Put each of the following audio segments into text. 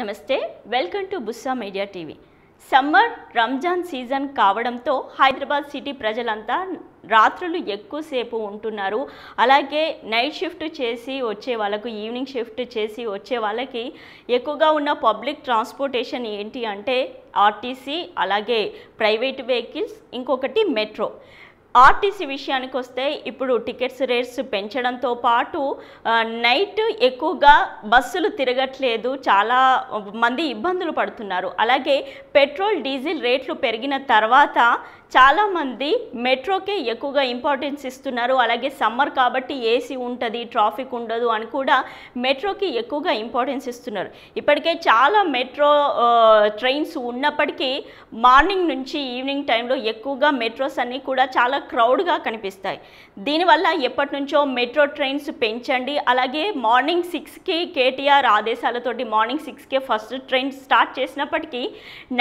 నమస్తే welcome to Bussa media TV summer Ramzan season కావడంతో Hyderabad city ప్రజలంతా రాత్రులు ఎక్కువసేపు ఉంటున్నారు అలాగే నైట్ షిఫ్ట్ చేసి వచ్చే వాళ్ళకు ఈవినింగ్ షిఫ్ట్ చేసి వచ్చే వాళ్ళకి ఎక్కువగా ఉన్న పబ్లిక్ ట్రాన్స్పోర్టేషన్ ఏంటి అంటే ఆర్టీసీ అలాగే ప్రైవేట్ వెహికల్స్ ఇంకొకటి మెట్రో ఆర్టీసీ విషయానికి వస్తే ఇప్పుడు టికెట్స్ రేట్స్ పెంచడంతో పాటు నైట్ ఎక్కువగా బస్సులు తిరగట్లేదు చాలా మంది ఇబ్బందులు పడుతున్నారు అలాగే పెట్రోల్ డీజిల్ రేట్లు పెరిగిన తర్వాత చాలామంది మెట్రోకే ఎక్కువగా ఇంపార్టెన్స్ ఇస్తున్నారు అలాగే సమ్మర్ కాబట్టి ఏసీ ఉంటుంది ట్రాఫిక్ ఉండదు అని కూడా మెట్రోకి ఎక్కువగా ఇంపార్టెన్స్ ఇస్తున్నారు ఇప్పటికే చాలా మెట్రో ట్రైన్స్ ఉన్నప్పటికీ మార్నింగ్ నుంచి ఈవినింగ్ టైంలో ఎక్కువగా మెట్రోస్ అన్నీ కూడా చాలా క్రౌడ్గా కనిపిస్తాయి దీనివల్ల ఎప్పటి నుంచో మెట్రో ట్రైన్స్ పెంచండి అలాగే మార్నింగ్ సిక్స్కి కేటీఆర్ ఆదేశాలతోటి మార్నింగ్ సిక్స్కే ఫస్ట్ ట్రైన్ స్టార్ట్ చేసినప్పటికీ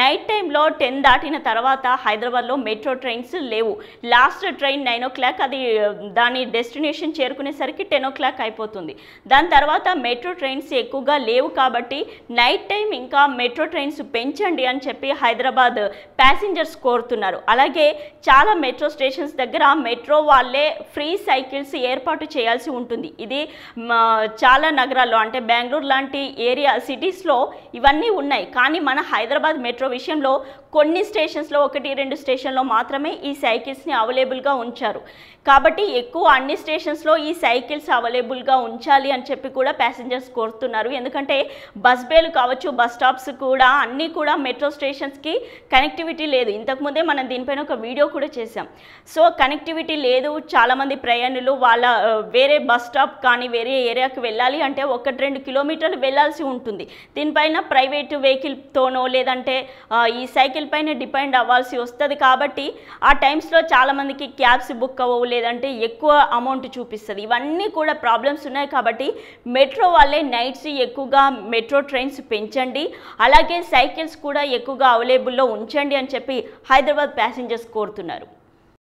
నైట్ టైంలో టెన్ దాటిన తర్వాత హైదరాబాద్లో మెట్రో మెట్రో ట్రైన్స్ లేవు last train nine o'clock అది దాని డెస్టినేషన్ చేరుకునేసరికి టెన్ ఓ క్లాక్ అయిపోతుంది దాని తర్వాత మెట్రో ట్రైన్స్ ఎక్కువగా లేవు కాబట్టి నైట్ టైం ఇంకా మెట్రో ట్రైన్స్ పెంచండి అని చెప్పి హైదరాబాద్ ప్యాసింజర్స్ కోరుతున్నారు అలాగే చాలా మెట్రో స్టేషన్స్ దగ్గర మెట్రో వాళ్ళే ఫ్రీ సైకిల్స్ ఏర్పాటు చేయాల్సి ఉంటుంది ఇది చాలా నగరాల్లో అంటే బెంగళూరు లాంటి ఏరియా సిటీస్లో ఇవన్నీ ఉన్నాయి కానీ మన హైదరాబాద్ మెట్రో విషయంలో కొన్ని స్టేషన్స్లో ఒకటి రెండు స్టేషన్లో స్టేషన్స్లో మాత్రమే ఈ సైకిల్స్ని అవైలబుల్గా ఉంచారు కాబట్టి ఎక్కువ అన్ని స్టేషన్స్లో ఈ సైకిల్స్ అవైలబుల్గా ఉంచాలి అని చెప్పి కూడా ప్యాసింజర్స్ కోరుతున్నారు ఎందుకంటే బస్ బేలు కావచ్చు బస్ స్టాప్స్ కూడా అన్నీ కూడా మెట్రో స్టేషన్స్కి కనెక్టివిటీ లేదు ఇంతకుముందే మనం దీనిపైన ఒక వీడియో కూడా చేసాం సో కనెక్టివిటీ లేదు చాలామంది ప్రయాణులు వాళ్ళ వేరే బస్ స్టాప్ కానీ వేరే ఏరియాకి వెళ్ళాలి అంటే ఒకటి రెండు కిలోమీటర్లు వెళ్ళాల్సి ఉంటుంది దీనిపైన ప్రైవేటు వెహికల్తోనో లేదంటే ఈ సైకిల్ పైన డిపెండ్ అవ్వాల్సి వస్తుంది కాబట్టి కాబట్టి ఆ టైమ్స్లో చాలామందికి క్యాబ్స్ బుక్ అవ్వవు లేదంటే ఎక్కువ అమౌంట్ చూపిస్తుంది ఇవన్నీ కూడా ప్రాబ్లమ్స్ ఉన్నాయి కాబట్టి మెట్రో వాళ్ళే నైట్స్ ఎక్కువగా మెట్రో ట్రైన్స్ పెంచండి అలాగే సైకిల్స్ కూడా ఎక్కువగా అవైలబుల్లో ఉంచండి అని చెప్పి హైదరాబాద్ ప్యాసింజర్స్ కోరుతున్నారు